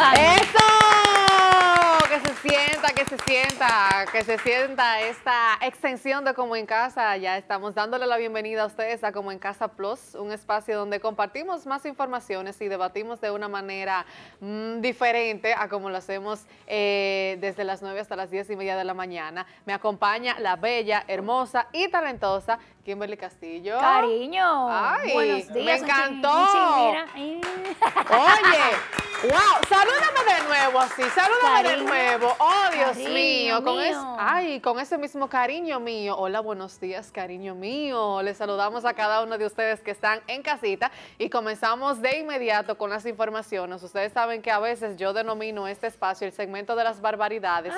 ¡Eso! Que se sienta, que se sienta, que se sienta esta extensión de Como en Casa. Ya estamos dándole la bienvenida a ustedes a Como en Casa Plus, un espacio donde compartimos más informaciones y debatimos de una manera mm, diferente a como lo hacemos eh, desde las 9 hasta las 10 y media de la mañana. Me acompaña la bella, hermosa y talentosa Kimberly Castillo. Cariño. Ay, buenos días. Me encantó. Oye, ¡Wow! Salúdame de nuevo, sí, salúdame de nuevo. ¡Oh, Dios mío! Con ay, con ese mismo cariño mío. Hola, buenos días, cariño mío. Les saludamos a cada uno de ustedes que están en casita y comenzamos de inmediato con las informaciones. Ustedes saben que a veces yo denomino este espacio el segmento de las barbaridades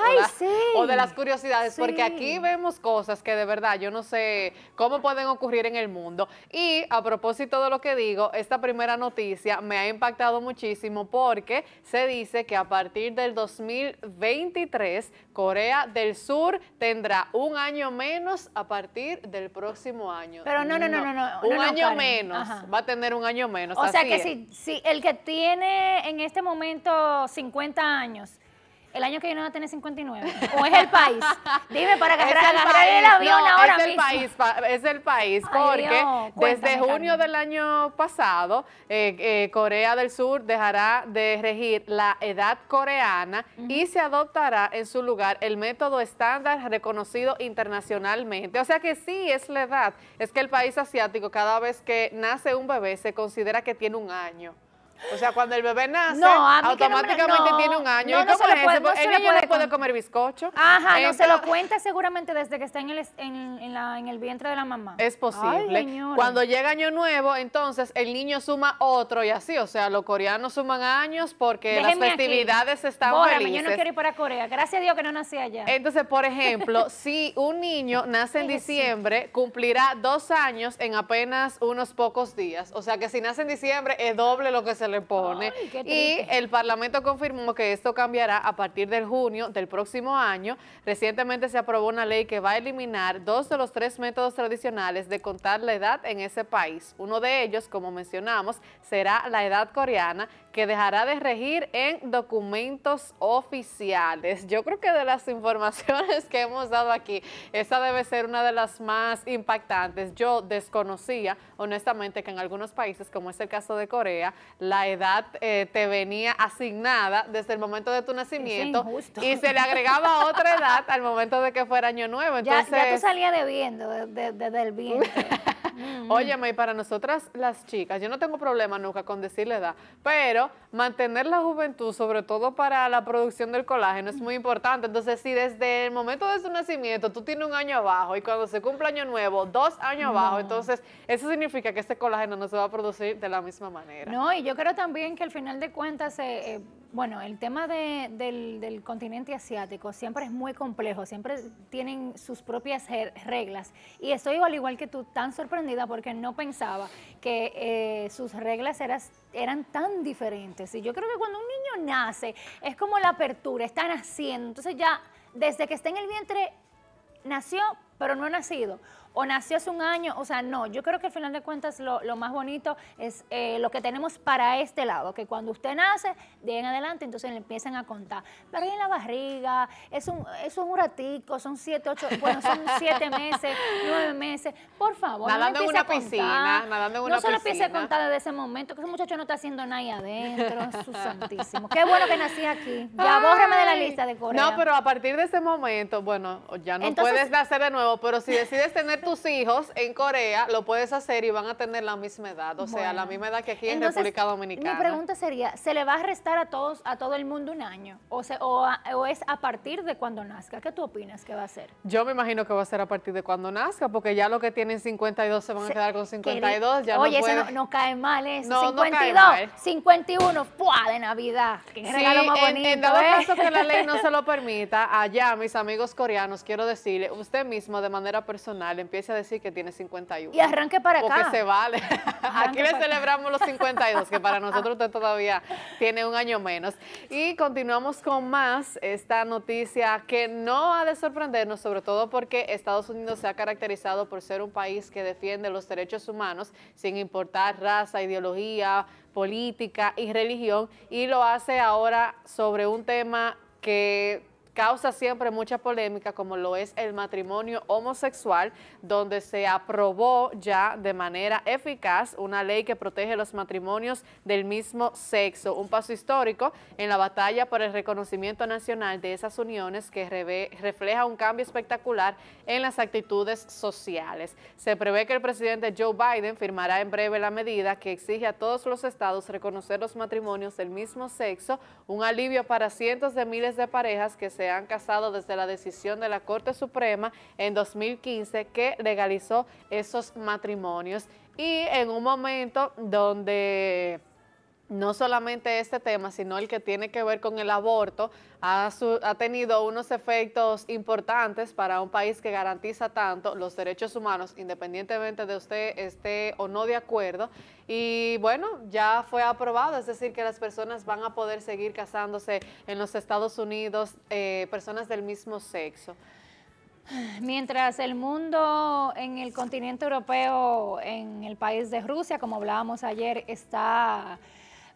o, de las curiosidades, porque aquí vemos cosas que de verdad yo no sé cómo pueden ocurrir en el mundo. Y a propósito de lo que digo, esta primera noticia me ha impactado muchísimo por porque se dice que a partir del 2023 Corea del Sur tendrá un año menos a partir del próximo año. Pero no, no, no, no. no, un año menos. Va a tener un año menos. O sea que si, si el que tiene en este momento 50 años el año que viene va a tener 59. ¿O es el país? Dime para que el avión no, ahora es el País, es el país, porque desde junio del año pasado, eh, eh, Corea del Sur dejará de regir la edad coreana y se adoptará en su lugar el método estándar reconocido internacionalmente. O sea que sí es la edad. Es que el país asiático, cada vez que nace un bebé, se considera que tiene un año. O sea, cuando el bebé nace, automáticamente tiene un año. ¿Y cómo se no puede, comer bizcocho. Ajá, no se lo cuenta seguramente desde que está en el, en, en el vientre de la mamá. Es posible. cuando llega año nuevo, entonces el niño suma otro y así. O sea, los coreanos suman años porque las festividades están felices. yo no quiero ir para Corea. Gracias a Dios que no nací allá. Entonces, por ejemplo, si un niño nace en diciembre, cumplirá dos años en apenas unos pocos días. O sea, que si nace en diciembre es doble lo que se le pone. y el Parlamento confirmó que esto cambiará a partir del junio del próximo año. Recientemente se aprobó una ley que va a eliminar dos de los tres métodos tradicionales de contar la edad en ese país. Uno de ellos, como mencionamos, será la edad coreana, que dejará de regir en documentos oficiales. Yo creo que de las informaciones que hemos dado aquí, esa debe ser una de las más impactantes. Yo desconocía, honestamente, que en algunos países, como es el caso de Corea, la edad eh, te venía asignada desde el momento de tu nacimiento y se le agregaba otra edad al momento de que fuera año nuevo. Entonces, ya, ya tú salías debiendo desde el vientre. Mm. Óyeme, y para nosotras las chicas, yo no tengo problema nunca con decirle edad, pero mantener la juventud, sobre todo para la producción del colágeno, es muy importante. Entonces, si desde el momento de su nacimiento tú tienes un año abajo y cuando se cumple año nuevo, dos años abajo, entonces eso significa que este colágeno no se va a producir de la misma manera. No, y yo creo también que al final de cuentas... se... Eh, eh, bueno, el tema del, continente asiático siempre es muy complejo, siempre tienen sus propias reglas. Y estoy al igual que tú tan sorprendida porque no pensaba que eh, sus reglas eran tan diferentes. Y yo creo que cuando un niño nace es como la apertura, está haciendo. Entonces ya desde que está en el vientre nació, pero no he nacido. O nació hace un año, o sea, no. Yo creo que al final de cuentas lo, lo más bonito es eh, lo que tenemos para este lado, que cuando usted nace, de en adelante, entonces le empiezan a contar. Pero en la barriga, es un, es un ratico, son siete, ocho, bueno, son siete meses, nueve meses. Por favor, nadando en una piscina, nadando en una no solo empiece a contar desde ese momento, que ese muchacho no está haciendo nada ahí adentro, su santísimo. Qué bueno que nací aquí. Ya bórreme de la lista de Corea. No, pero a partir de ese momento, bueno, ya no puedes nacer de nuevo pero si decides tener tus hijos en Corea, lo puedes hacer y van a tener la misma edad, o sea, la misma edad que aquí en República Dominicana. Mi pregunta sería, ¿se le va a restar a todos, a todo el mundo un año? O, o, es a partir de cuando nazca? ¿Qué tú opinas que va a ser? Yo me imagino que va a ser a partir de cuando nazca, porque ya lo que tienen 52 se van a quedar con 52, Oye, no eso no, cae mal, es 52, 51, de Navidad, En, dado ¿eh? caso que la ley no se lo permita, allá mis amigos coreanos, quiero decirle, usted mismo de manera personal empiece a decir que tiene 51. Y arranque para acá. Porque se vale. Aquí le celebramos los 52, que para nosotros usted todavía tiene un año menos. Y continuamos con más esta noticia que no ha de sorprendernos, sobre todo porque Estados Unidos se ha caracterizado por ser un país que defiende los derechos humanos sin importar raza, ideología, política y religión, y lo hace ahora sobre un tema que causa siempre mucha polémica, como lo es el matrimonio homosexual, donde se aprobó ya de manera eficaz una ley que protege los matrimonios del mismo sexo, un paso histórico en la batalla por el reconocimiento nacional de esas uniones que refleja un cambio espectacular en las actitudes sociales. Se prevé que el presidente Joe Biden firmará en breve la medida que exige a todos los estados reconocer los matrimonios del mismo sexo, un alivio para cientos de miles de parejas que se han casado desde la decisión de la Corte Suprema en 2015 que legalizó esos matrimonios. Y en un momento donde no solamente este tema, sino el que tiene que ver con el aborto, ha, ha, tenido unos efectos importantes para un país que garantiza tanto los derechos humanos, independientemente de usted esté o no de acuerdo. Y bueno, ya fue aprobado, es decir, que las personas van a poder seguir casándose en los Estados Unidos, eh, personas del mismo sexo. Mientras el mundo en el continente europeo, en el país de Rusia, como hablábamos ayer, está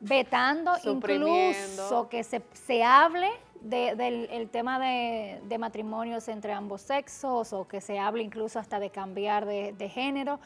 vetando incluso que se, se hable del tema de, matrimonios entre ambos sexos o que se habla incluso hasta de cambiar de, género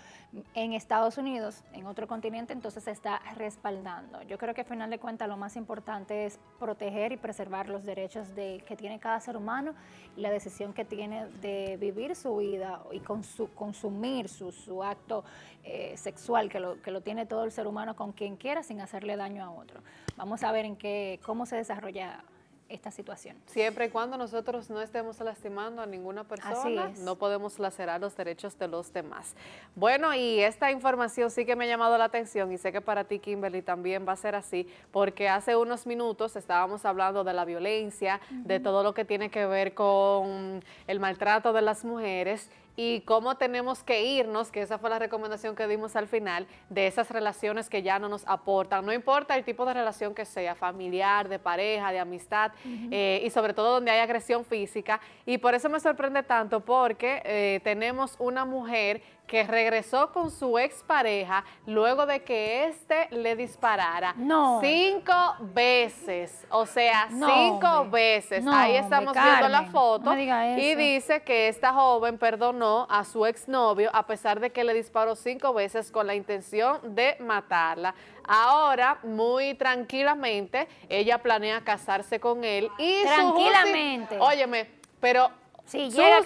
en Estados Unidos, en otro continente, entonces se está respaldando. Yo creo que al final de cuentas lo más importante es proteger y preservar los derechos de, que tiene cada ser humano y la decisión que tiene de vivir su vida y consumir su, acto eh, sexual, que lo, que lo tiene todo el ser humano con quien quiera sin hacerle daño a otro. Vamos a ver en qué, cómo se desarrolla esta situación. Siempre y cuando nosotros no estemos lastimando a ninguna persona, no podemos lacerar los derechos de los demás. Bueno, y esta información sí que me ha llamado la atención y sé que para ti, Kimberly, también va a ser así, porque hace unos minutos estábamos hablando de la violencia, de todo lo que tiene que ver con el maltrato de las mujeres y cómo tenemos que irnos, que esa fue la recomendación que dimos al final, de esas relaciones que ya no nos aportan, no importa el tipo de relación que sea, familiar, de pareja, de amistad, eh, y sobre todo donde hay agresión física. Y por eso me sorprende tanto, porque eh, tenemos una mujer que regresó con su expareja luego de que éste le disparara cinco veces. O sea, cinco veces. Ahí estamos viendo la foto. y dice que esta joven perdonó a su exnovio a pesar de que le disparó cinco veces con la intención de matarla. Ahora, muy tranquilamente, ella planea casarse con él. Y tranquilamente. óyeme, pero su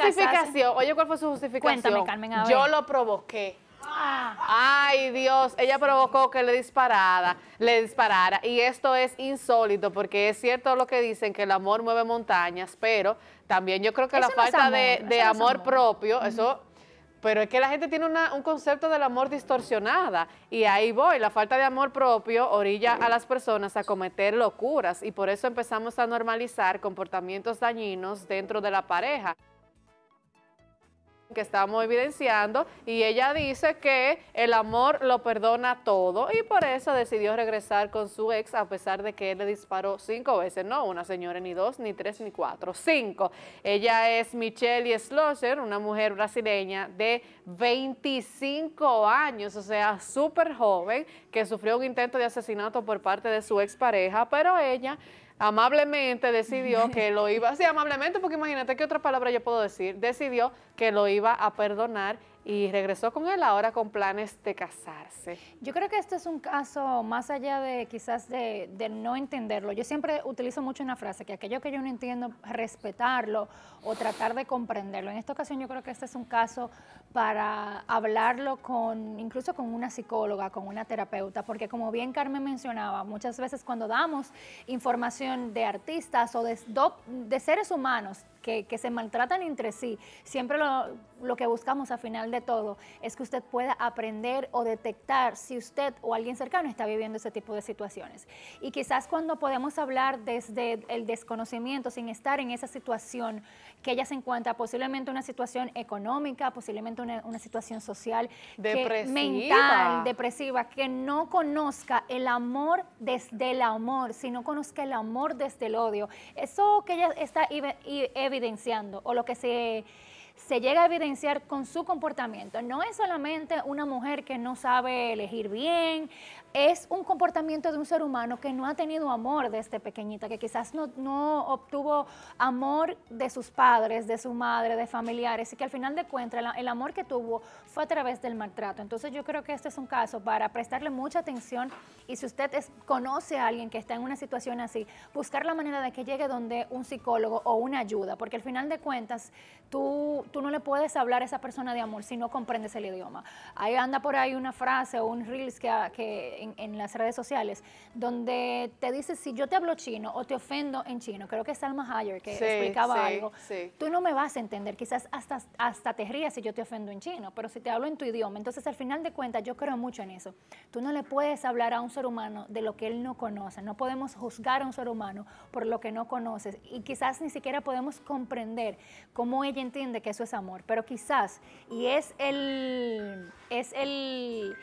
justificación, oye, ¿cuál fue su justificación? Cuéntame, Carmen, a Yo lo provoqué. Ah. Ay, Dios, ella provocó que le disparara, le disparara. Y esto es insólito, porque es cierto lo que dicen, que el amor mueve montañas, pero también yo creo que la falta de, amor, propio, eso pero es que la gente tiene un concepto del amor distorsionada y ahí voy, la falta de amor propio orilla a las personas a cometer locuras y por eso empezamos a normalizar comportamientos dañinos dentro de la pareja que estamos evidenciando y ella dice que el amor lo perdona todo y por eso decidió regresar con su ex a pesar de que él le disparó cinco veces, no una señora, ni dos, ni tres, ni cuatro, cinco. Ella es Michelle Schlosser, una mujer brasileña de 25 años, o sea, súper joven, que sufrió un intento de asesinato por parte de su expareja, pero ella amablemente decidió que lo iba, sí, amablemente, porque imagínate qué otra palabra yo puedo decir, decidió que lo iba a perdonar y regresó con él ahora con planes de casarse. Yo creo que este es un caso más allá de quizás de, no entenderlo. Yo siempre utilizo mucho una frase, que aquello que yo no entiendo, respetarlo o tratar de comprenderlo. En esta ocasión yo creo que este es un caso para hablarlo con, incluso con una psicóloga, con una terapeuta, porque como bien Carmen mencionaba, muchas veces cuando damos información de artistas o de seres humanos, que, se maltratan entre sí, siempre lo, que buscamos al final de todo es que usted pueda aprender o detectar si usted o alguien cercano está viviendo ese tipo de situaciones. Y quizás cuando podemos hablar desde el desconocimiento, sin estar en esa situación que ella se encuentra, posiblemente una situación económica, posiblemente una, situación social, mental, depresiva, que no conozca el amor desde el amor, si no conozca el amor desde el odio. Eso que ella está ev evidenciando o lo que se, se llega a evidenciar con su comportamiento. No es solamente una mujer que no sabe elegir bien, es un comportamiento de un ser humano que no ha tenido amor desde pequeñita, que quizás no, obtuvo amor de sus padres, de su madre, de familiares, y que al final de cuentas el, amor que tuvo fue a través del maltrato. Entonces yo creo que este es un caso para prestarle mucha atención y si usted conoce a alguien que está en una situación así, buscar la manera de que llegue donde un psicólogo o una ayuda, porque al final de cuentas tú, tú no le puedes hablar a esa persona de amor si no comprendes el idioma. Ahí anda por ahí una frase o un reels que... que en, las redes sociales, donde te dice si yo te hablo chino o te ofendo en chino, creo que es Salma Hayer que explicaba algo, tú no me vas a entender, quizás hasta, hasta te rías si yo te ofendo en chino, pero si te hablo en tu idioma, entonces al final de cuentas yo creo mucho en eso. Tú no le puedes hablar a un ser humano de lo que él no conoce, no podemos juzgar a un ser humano por lo que no conoces y quizás ni siquiera podemos comprender cómo ella entiende que eso es amor, pero quizás, y es el, es el,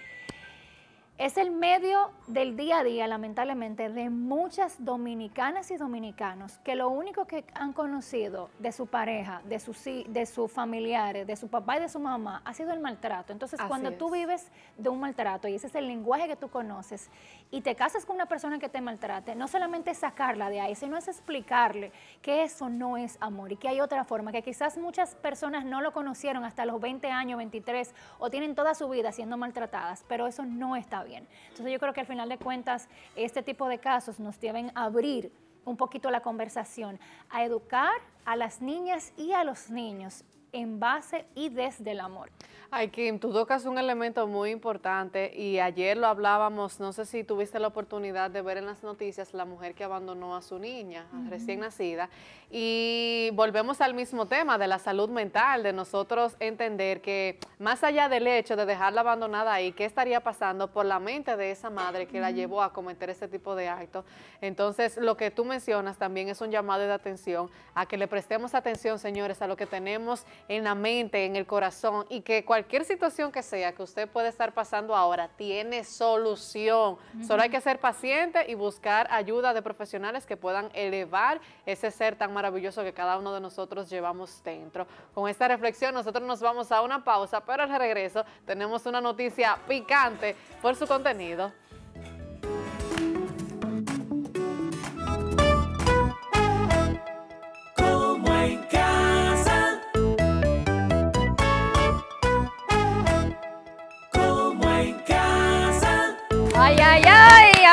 es el medio del día a día, lamentablemente, de muchas dominicanas y dominicanos que lo único que han conocido de su pareja, de, sus, de sus familiares, de su papá y de su mamá, ha sido el maltrato. Entonces, cuando tú vives de un maltrato y ese es el lenguaje que tú conoces y te casas con una persona que te maltrate, no solamente es sacarla de ahí, sino es explicarle que eso no es amor y que hay otra forma, que quizás muchas personas no lo conocieron hasta los 20 años, 23 o tienen toda su vida siendo maltratadas, pero eso no está bien. Entonces yo creo que al final de cuentas este tipo de casos nos deben abrir un poquito la conversación, a educar a las niñas y a los niños en base y desde el amor. Ay, Kim, tú tocas un elemento muy importante y ayer lo hablábamos, no sé si tuviste la oportunidad de ver en las noticias la mujer que abandonó a su niña recién nacida y volvemos al mismo tema de la salud mental, de nosotros entender que más allá del hecho de dejarla abandonada ahí, ¿qué estaría pasando por la mente de esa madre que la llevó a cometer ese tipo de actos? Entonces, lo que tú mencionas también es un llamado de atención a que le prestemos atención, señores, a lo que tenemos en la mente, en el corazón y que cualquier situación que sea que usted pueda estar pasando ahora tiene solución. Solo hay que ser paciente y buscar ayuda de profesionales que puedan elevar ese ser tan maravilloso que cada uno de nosotros llevamos dentro. Con esta reflexión nosotros nos vamos a una pausa, pero al regreso tenemos una noticia picante por su contenido.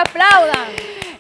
aplaudan.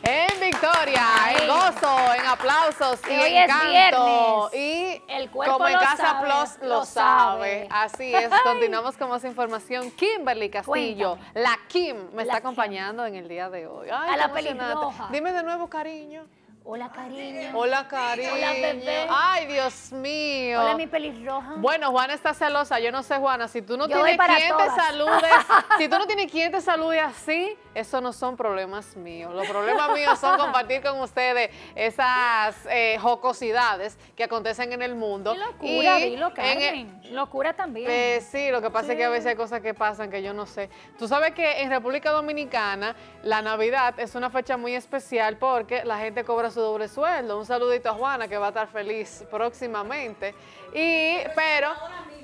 En victoria, en gozo, en aplausos y, hoy encanto. y el cuerpo como en Casa sabe, Plus lo, sabe. Así es, continuamos con más información. Kimberly Castillo, la Kim, me está acompañando en el día de hoy. A la roja. Dime de nuevo, cariño. Hola, cariño. Hola, cariño. Hola, bebé. Ay, Dios mío. Hola, mi pelirroja. Bueno, Juana está celosa. Yo no sé, Juana, si tú no tienes quien te salude, si tú no tienes quien te salude así, eso no son problemas míos. Los problemas míos son compartir con ustedes esas eh, jocosidades que acontecen en el mundo. Y locura, locura también. Eh, sí, lo que pasa es que a veces hay cosas que pasan que yo no sé. Tú sabes que en República Dominicana la Navidad es una fecha muy especial porque la gente cobra su doble sueldo. Un saludito a Juana que va a estar feliz próximamente. Y, pero,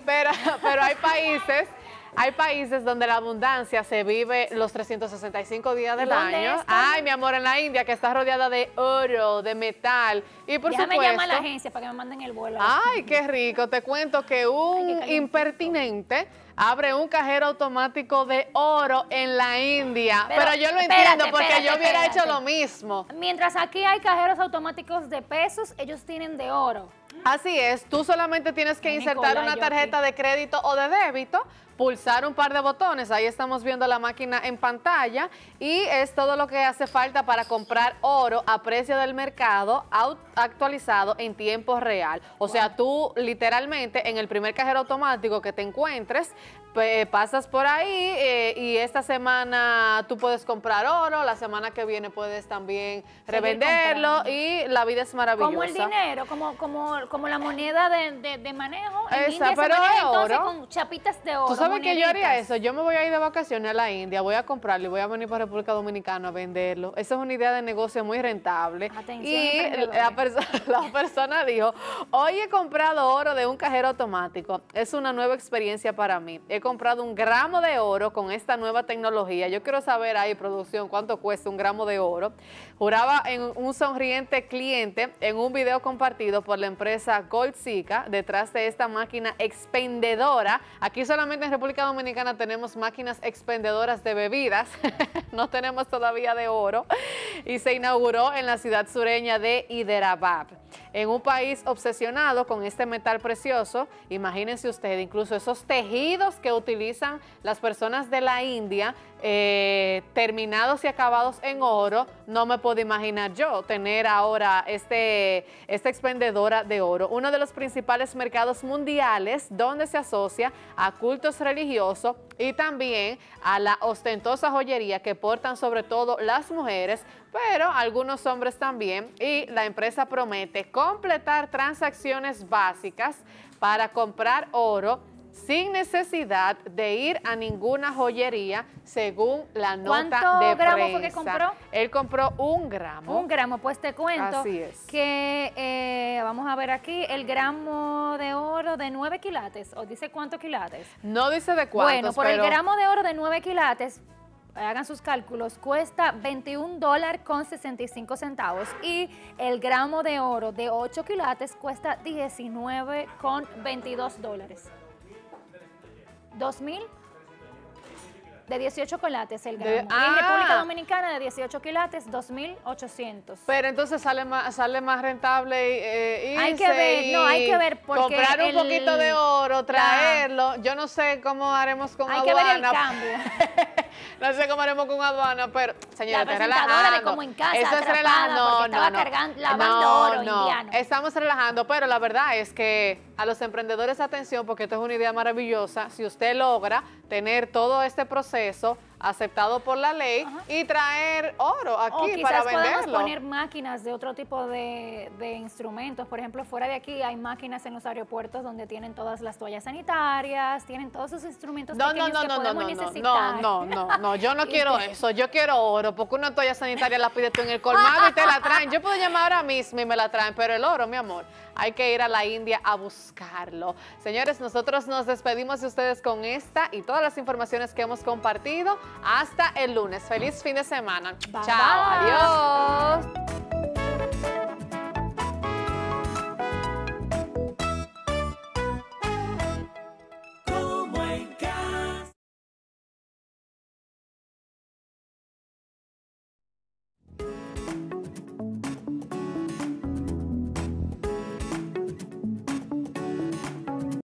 pero, pero hay países. Hay países donde la abundancia se vive los 365 días del año. Ay, mi amor, en la India, que está rodeada de oro, de metal. Y por supuesto. la agencia para que me manden el vuelo. Ay, qué rico. Te cuento que un impertinente abre un cajero automático de oro en la India. Pero, yo lo entiendo porque yo hubiera hecho lo mismo. Mientras aquí hay cajeros automáticos de pesos, ellos tienen de oro. Así es, tú solamente tienes que insertar una tarjeta de crédito o de débito, pulsar un par de botones, ahí estamos viendo la máquina en pantalla y es todo lo que hace falta para comprar oro a precio del mercado actualizado en tiempo real. O sea, tú literalmente en el primer cajero automático que te encuentres, pasas por ahí eh, y esta semana tú puedes comprar oro, la semana que viene puedes también revenderlo y la vida es maravillosa. Como el dinero, como, como, como la moneda de, de, manejo. En pero maneja, entonces oro. con chapitas de oro. Tú sabes que yo haría eso, yo me voy a ir de vacaciones a la India, voy a comprarlo y voy a venir para República Dominicana a venderlo. Esa es una idea de negocio muy rentable. y la, persona dijo, hoy he comprado oro de un cajero automático, es una nueva experiencia para mí. He comprado un gramo de oro con esta nueva tecnología. Yo quiero saber ahí, producción, cuánto cuesta un gramo de oro. Juraba en un sonriente cliente en un video compartido por la empresa Gold Zika detrás de esta máquina expendedora. Aquí solamente en República Dominicana tenemos máquinas expendedoras de bebidas. no tenemos todavía de oro. Y se inauguró en la ciudad sureña de Hyderabad. En un país obsesionado con este metal precioso, imagínense ustedes, incluso esos tejidos que utilizan las personas de la India eh, terminados y acabados en oro, no me puedo imaginar yo tener ahora este, esta expendedora de oro. Uno de los principales mercados mundiales donde se asocia a cultos religiosos y también a la ostentosa joyería que portan sobre todo las mujeres, pero algunos hombres también. Y la empresa promete completar transacciones básicas para comprar oro sin necesidad de ir a ninguna joyería, según la nota de prensa. ¿Cuánto gramo fue que compró? Él compró un gramo. Un gramo, pues te cuento Así es. que, eh, vamos a ver aquí, el gramo de oro de 9 quilates, ¿o dice cuántos quilates? No dice de cuántos, Bueno, por el gramo de oro de 9 quilates, hagan sus cálculos, cuesta 21 dólares con 65 centavos y el gramo de oro de 8 quilates cuesta 19 con 22 dólares. 2000 de 18 quilates el gramo. De, en ah. República Dominicana de 18 quilates, 2.800. Pero entonces sale más, sale más rentable eh, irse Hay que ver, no, hay que ver porque Comprar un poquito de oro, traerlo. yo no sé cómo haremos con aduana. Hay que ver el cambio. no sé cómo haremos con aduana, pero señora, la te como en casa, Eso es relajando. No, no, no. Cargando, lavando no, oro no. Indiano. Estamos relajando, pero la verdad es que a los emprendedores atención porque esto es una idea maravillosa. Si usted logra tener todo este proceso eso, aceptado por la ley y traer oro aquí para venderlo. Podemos poner máquinas de otro tipo de, instrumentos. Por ejemplo, fuera de aquí hay máquinas en los aeropuertos donde tienen todas las toallas sanitarias, tienen todos esos instrumentos no, no, no, no, no, No, no, no, no, yo no quiero eso, yo quiero oro, porque una toalla sanitaria la pides tú en el colmado y te la traen. Yo puedo llamar ahora mismo y me la traen, pero el oro, mi amor, hay que ir a la India a buscarlo. Señores, nosotros nos despedimos de ustedes con esta y todas las informaciones que hemos compartido. Hasta el lunes. Feliz fin de semana. Chao. Adiós.